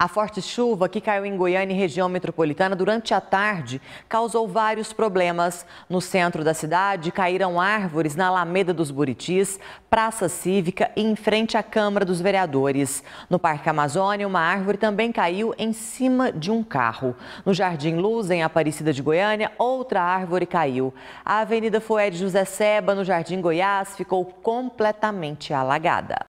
A forte chuva que caiu em Goiânia e região metropolitana durante a tarde causou vários problemas. No centro da cidade, caíram árvores na Alameda dos Buritis, Praça Cívica e em frente à Câmara dos Vereadores. No Parque Amazônia, uma árvore também caiu em cima de um carro. No Jardim Luz, em Aparecida de Goiânia, outra árvore caiu. A Avenida Foed José Seba, no Jardim Goiás, ficou completamente alagada.